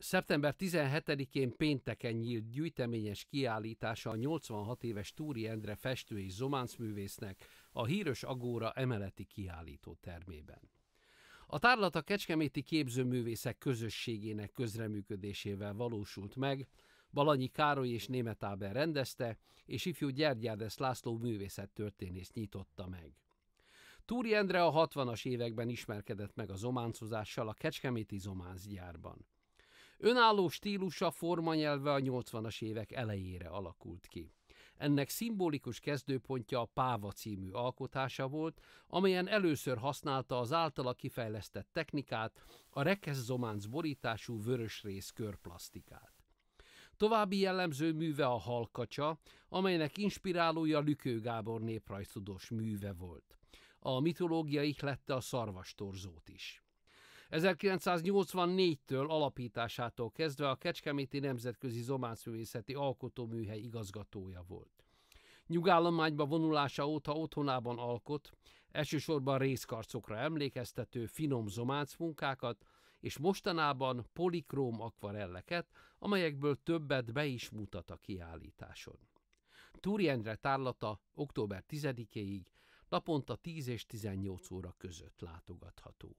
Szeptember 17-én pénteken nyílt gyűjteményes kiállítása a 86 éves Túri Endre festő és művésznek a híres Agóra emeleti kiállító termében. A tárlat a Kecskeméti Képzőművészek Közösségének közreműködésével valósult meg, Balanyi Károly és Német Áber rendezte, és ifjú Gyergyádes László művészettörténész nyitotta meg. Túri Endre a 60-as években ismerkedett meg a zománcozással a Kecskeméti gyárban. Önálló stílusa formanyelve a 80-as évek elejére alakult ki. Ennek szimbolikus kezdőpontja a Páva című alkotása volt, amelyen először használta az általa kifejlesztett technikát, a rekeszzománc borítású vörös rész körplasztikát. További jellemző műve a Halkacsa, amelynek inspirálója Lükő Gábor néprajztudós műve volt. A mitológia ihlette a szarvastorzót is. 1984-től alapításától kezdve a Kecskeméti Nemzetközi Zománcművészeti Alkotóműhely igazgatója volt. Nyugállományba vonulása óta otthonában alkot, elsősorban részkarcokra emlékeztető finom zománc munkákat, és mostanában polikróm akvarelleket, amelyekből többet be is mutat a kiállításon. Túri Endre tárlata október 10-éig naponta 10 és 18 óra között látogatható.